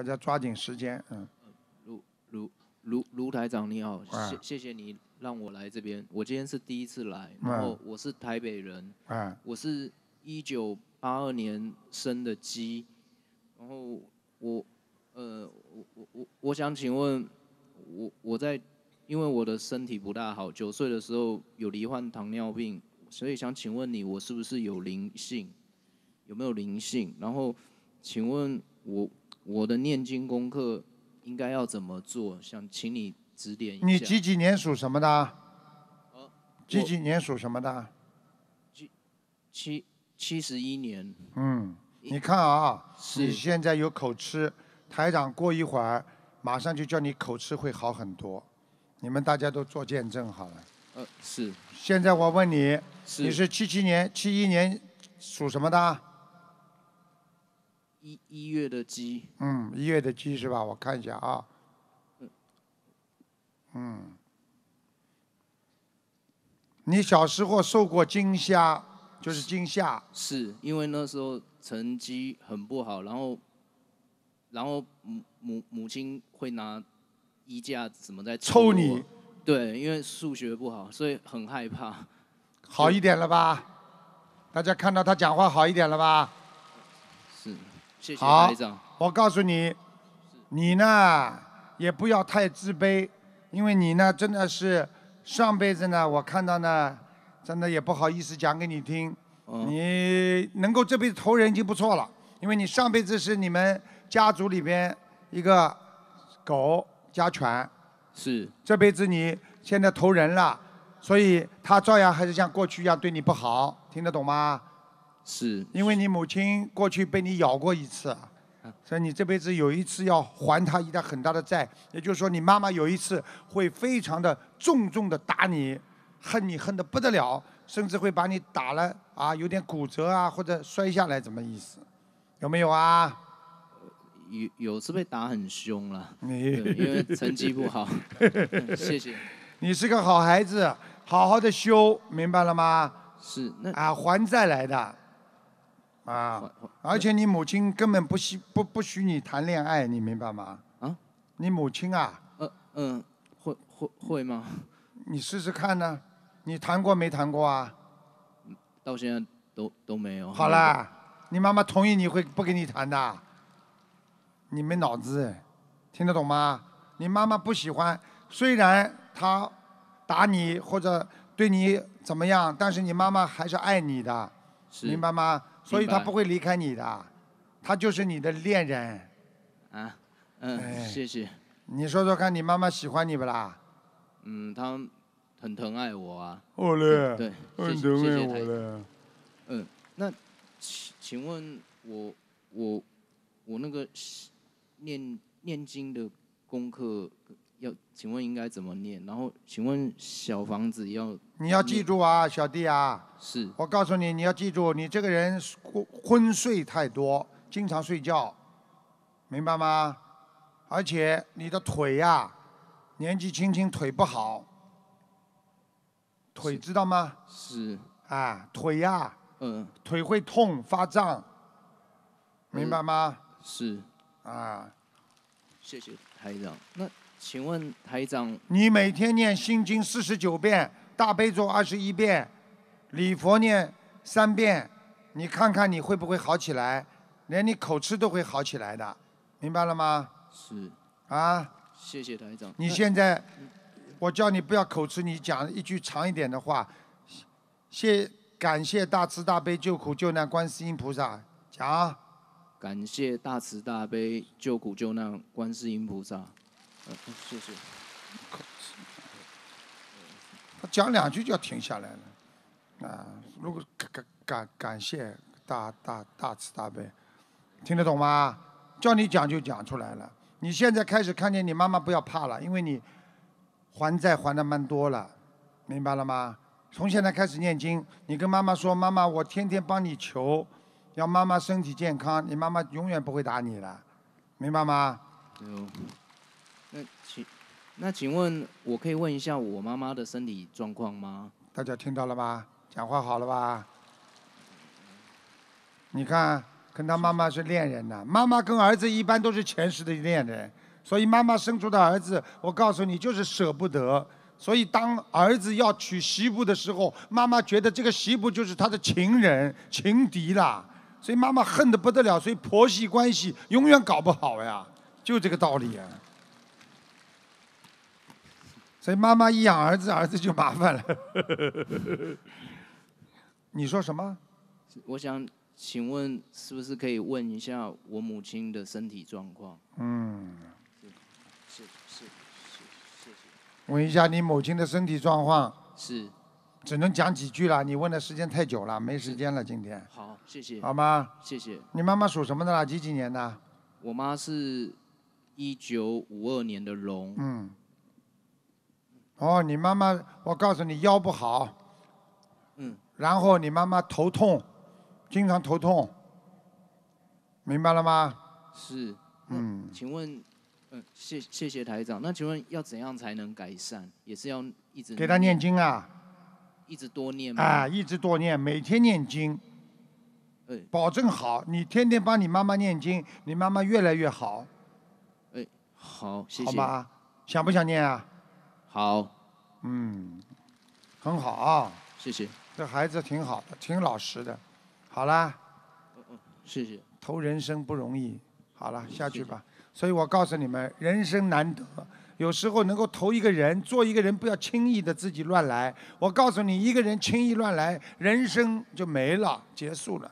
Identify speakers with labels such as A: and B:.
A: 大家抓紧时间。嗯，卢卢卢卢台长你好，谢
B: 谢谢你让我来这边。我今天是第一次来，然后我是台北人，我是一九八二年生的鸡，然后我呃我我我我想请问，我我在因为我的身体不大好，九岁的时候有罹患糖尿病，所以想请问你，我是不是有灵性？有没有灵性？然后，请问我。我的念经功课应该要怎么做？想请你指点一下。你几
A: 几年属什么的？几几年属什么的？
B: 七七十一年。
A: 嗯，你看啊，你现在有口吃，台长过一会儿马上就叫你口吃会好很多，你们大家都做见证好了。呃，是。现在我问你，你是七七年、七一年属什么的？
B: 一一月的
A: 鸡。嗯，一月的鸡是吧？我看一下啊。嗯。嗯。你小时候受过惊吓，就是惊吓。是，
B: 因为那时候成绩很不好，然后，然后母母母亲会拿衣架什么在抽你。对，因为数学不好，所以很害怕。好一点了
A: 吧？大家看到他讲话好一点了吧？
B: 是。好，
A: 我告诉你，你呢也不要太自卑，因为你呢真的是上辈子呢，我看到呢，真的也不好意思讲给你听。你能够这辈子投人已经不错了，因为你上辈子是你们家族里边一个狗家犬。是。这辈子你现在投人了，所以他照样还是像过去一样对你不好，听得懂吗？是因为你母亲过去被你咬过一次，所以你这辈子有一次要还她一个很大的债。也就是说，你妈妈有一次会非常的重重的打你，恨你恨得不得了，甚至会把你打了啊，有点骨折啊，或者摔下来，怎么意思？有没有啊？有有，次被打很凶了。因为成绩不好。谢谢，你是个好孩子，好好的修，明白了吗？是。啊，还债来的。啊！而且你母亲根本不许不不许你谈恋爱，你明白吗？啊？你母亲啊？呃嗯，会会会吗？你试试看呢？你谈过没谈过啊？到现在都都没有。好啦，你妈妈同意你会不跟你谈的？你没脑子，听得懂吗？你妈妈不喜欢，虽然她打你或者对你怎么样，但是你妈妈还是爱你的。明白吗？所以他不会离开你的，他就是你的恋人，啊，嗯，谢谢。你说说看你妈妈喜欢你不啦？嗯，她很疼爱我啊，我嘞，对，很疼爱我嘞，
B: 嗯。那，请，请问我，我，我那个念念经的功课。要，请问应该怎么念？
A: 然后，请问小房子要你要记住啊，小弟啊，是，我告诉你，你要记住，你这个人昏昏睡太多，经常睡觉，明白吗？而且你的腿呀，年纪轻轻腿不好，腿知道吗？是，啊，腿呀，嗯，腿会痛发胀，明白吗？是，
B: 啊。谢谢
A: 台长。那
B: 请问台长，
A: 你每天念心经四十九遍，大悲咒二十一遍，礼佛念三遍，你看看你会不会好起来？连你口吃都会好起来的，明白了吗？是。啊，
B: 谢谢台长。你现
A: 在，我叫你不要口吃，你讲一句长一点的话，谢感谢大慈大悲救苦救难观世音菩萨，讲。感谢大慈大悲救苦救难观世音菩萨，谢谢。他讲两句就要停下来了，啊，如果感感感感谢大大大慈大悲，听得懂吗？叫你讲就讲出来了。你现在开始看见你妈妈不要怕了，因为你还债还的蛮多了，明白了吗？从现在开始念经，你跟妈妈说，妈妈，我天天帮你求。要妈妈身体健康，你妈妈永远不会打你了，明白吗？那请，那请问我可以问一下我妈妈的身体状况吗？大家听到了吧？讲话好了吧？你看，跟他妈妈是恋人呐。妈妈跟儿子一般都是前世的恋人，所以妈妈生出的儿子，我告诉你就是舍不得。所以当儿子要娶媳妇的时候，妈妈觉得这个媳妇就是他的情人、情敌啦。所以妈妈恨的不得了，所以婆媳关系永远搞不好呀，就这个道理啊。所以妈妈一养儿子，儿子就麻烦了。你说什么？
B: 我想请问，是不是可以问一下我母亲的身体状况？
A: 嗯，
B: 是是是是，谢谢。
A: 问一下你母亲的身体状况？是。只能讲几句了，你问的时间太久了，没时间了，今天。好，谢谢。好吗？谢谢。你妈妈属什么的啦？几几年的？我
B: 妈是，一九五二年的龙。
A: 嗯。哦，你妈妈，我告诉你腰不好。嗯。然后你妈妈头痛，经常头痛。明白了吗？是。嗯。
B: 请问，嗯，谢谢谢台长。那请问要怎样才能改善？也是要一直。给他念经啊。一直多念嘛！
A: 一直多念，每天念经，保证好。你天天帮你妈妈念经，你妈妈越来越好。哎，好，谢谢。好吧，想不想念啊？好，嗯，很好啊。谢谢。这孩子挺好的，挺老实的。好啦，嗯嗯，谢谢。投人生不容易，好了，下去吧。所以我告诉你们，人生难得。有时候能够投一个人，做一个人，不要轻易的自己乱来。我告诉你，一个人轻易乱来，人生就没了，结束了。